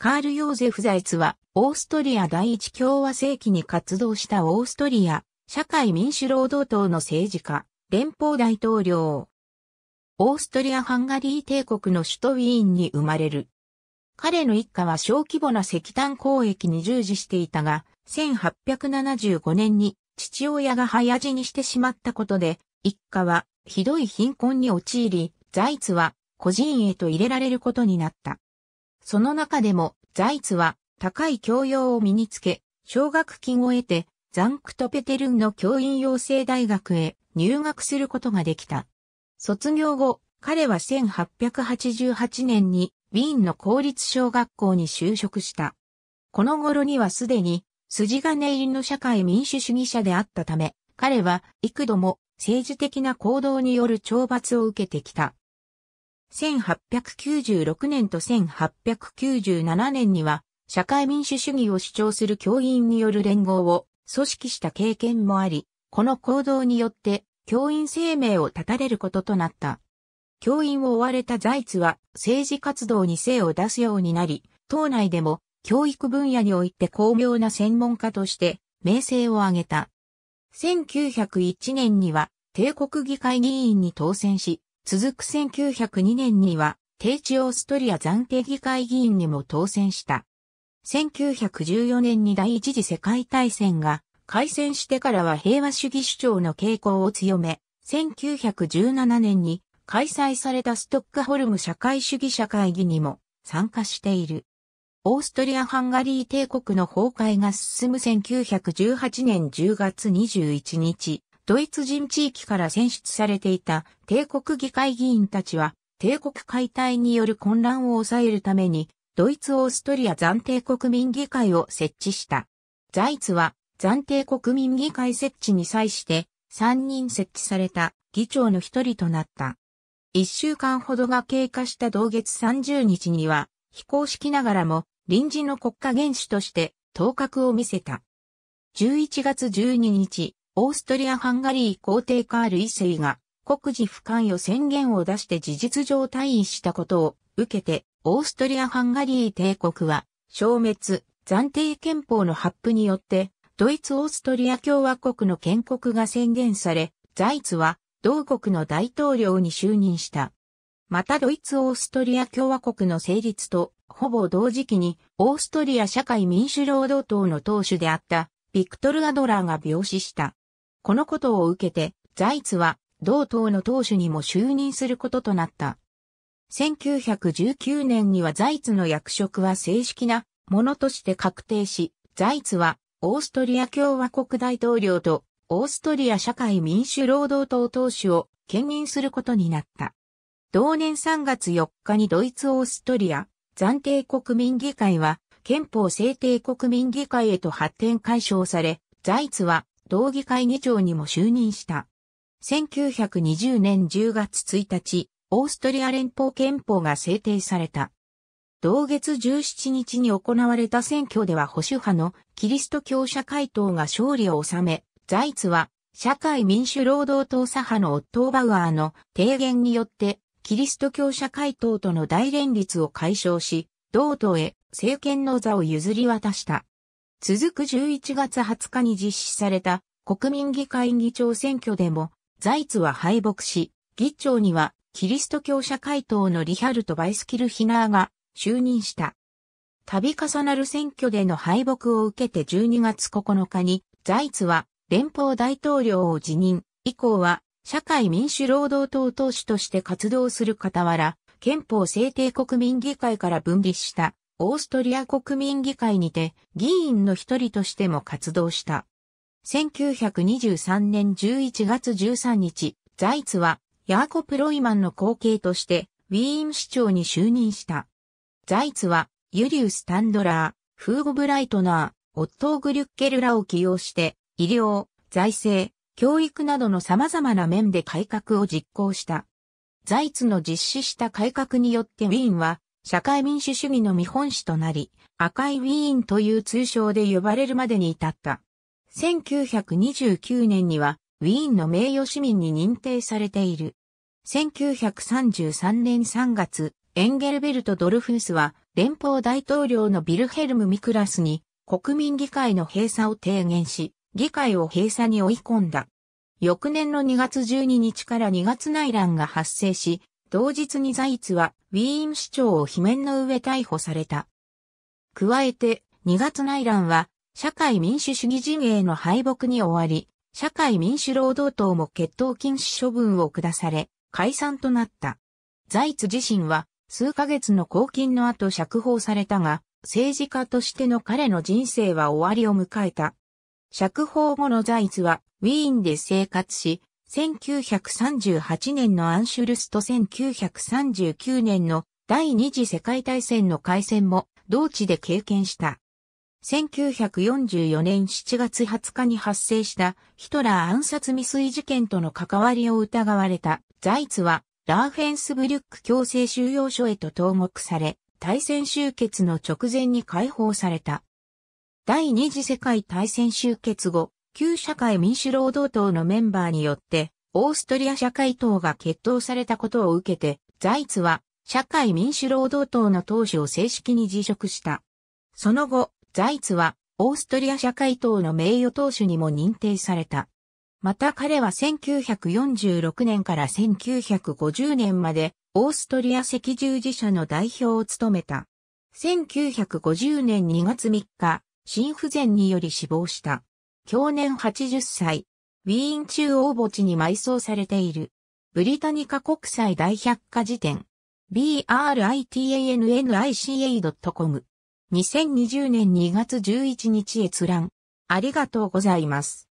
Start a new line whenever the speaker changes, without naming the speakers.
カール・ヨーゼフ・ザイツは、オーストリア第一共和世紀に活動したオーストリア、社会民主労働党の政治家、連邦大統領。オーストリア・ハンガリー帝国の首都ウィーンに生まれる。彼の一家は小規模な石炭交易に従事していたが、1875年に父親が早死にしてしまったことで、一家はひどい貧困に陥り、ザイツは孤児院へと入れられることになった。その中でも、ザイツは高い教養を身につけ、奨学金を得て、ザンクトペテルンの教員養成大学へ入学することができた。卒業後、彼は1888年にウィーンの公立小学校に就職した。この頃にはすでに筋金入りの社会民主主義者であったため、彼は幾度も政治的な行動による懲罰を受けてきた。1896年と1897年には、社会民主主義を主張する教員による連合を組織した経験もあり、この行動によって教員生命を絶たれることとなった。教員を追われた財津は政治活動に精を出すようになり、党内でも教育分野において巧妙な専門家として名声を上げた。1901年には帝国議会議員に当選し、続く1902年には、低地オーストリア暫定議会議員にも当選した。1914年に第一次世界大戦が開戦してからは平和主義主張の傾向を強め、1917年に開催されたストックホルム社会主義社会議にも参加している。オーストリア・ハンガリー帝国の崩壊が進む1918年10月21日、ドイツ人地域から選出されていた帝国議会議員たちは、帝国解体による混乱を抑えるために、ドイツ・オーストリア暫定国民議会を設置した。ザイツは暫定国民議会設置に際して、3人設置された議長の一人となった。1週間ほどが経過した同月30日には、非公式ながらも臨時の国家元首として頭角を見せた。11月12日、オーストリア・ハンガリー皇帝カール一世が国事不関与宣言を出して事実上退位したことを受けて、オーストリア・ハンガリー帝国は消滅、暫定憲法の発布によって、ドイツ・オーストリア共和国の建国が宣言され、ザイツは同国の大統領に就任した。またドイツ・オーストリア共和国の成立とほぼ同時期にオーストリア社会民主労働党の党首であったビクトル・アドラーが病死した。このことを受けて、ザイツは同党の党首にも就任することとなった。1919年にはザイツの役職は正式なものとして確定し、ザイツはオーストリア共和国大統領とオーストリア社会民主労働党党首を兼任することになった。同年3月4日にドイツ・オーストリア暫定国民議会は憲法制定国民議会へと発展解消され、ザイツは道議会議長にも就任した。1920年10月1日、オーストリア連邦憲法が制定された。同月17日に行われた選挙では保守派のキリスト教社会党が勝利を収め、ザイツは社会民主労働党左派のオットー・バウアーの提言によってキリスト教社会党との大連立を解消し、同党へ政権の座を譲り渡した。続く11月20日に実施された国民議会議長選挙でも、ザイツは敗北し、議長にはキリスト教社会党のリハルト・バイスキル・ヒナーが就任した。度重なる選挙での敗北を受けて12月9日に、ザイツは連邦大統領を辞任、以降は社会民主労働党党首として活動する傍ら、憲法制定国民議会から分離したオーストリア国民議会にて議員の一人としても活動した。1923年11月13日、ザイツはヤーコ・プロイマンの後継としてウィーン市長に就任した。ザイツはユリウス・タンドラー、フーゴ・ブライトナー、オットー・グリュッケルらを起用して医療、財政、教育などの様々な面で改革を実行した。ザイツの実施した改革によってウィーンは社会民主主義の見本市となり、赤いウィーンという通称で呼ばれるまでに至った。1929年には、ウィーンの名誉市民に認定されている。1933年3月、エンゲルベルト・ドルフースは、連邦大統領のビルヘルム・ミクラスに、国民議会の閉鎖を提言し、議会を閉鎖に追い込んだ。翌年の2月12日から2月内乱が発生し、同日にザイツはウィーン市長を罷免の上逮捕された。加えて、2月内乱は、社会民主主義陣営の敗北に終わり、社会民主労働党も決闘禁止処分を下され、解散となった。ザイツ自身は、数ヶ月の拘禁の後釈放されたが、政治家としての彼の人生は終わりを迎えた。釈放後のザイツは、ウィーンで生活し、1938年のアンシュルスと1939年の第二次世界大戦の開戦も同地で経験した。1944年7月20日に発生したヒトラー暗殺未遂事件との関わりを疑われたザイツはラーフェンスブリュック強制収容所へと投獄され、大戦終結の直前に解放された。第二次世界大戦終結後、旧社会民主労働党のメンバーによって、オーストリア社会党が決闘されたことを受けて、ザイツは社会民主労働党の党首を正式に辞職した。その後、ザイツはオーストリア社会党の名誉党首にも認定された。また彼は1946年から1950年までオーストリア赤十字社の代表を務めた。1950年2月3日、心不全により死亡した。去年80歳、ウィーン中央墓地に埋葬されている。ブリタニカ国際大百科事典。britannica.com。2020年2月11日閲覧。ありがとうございます。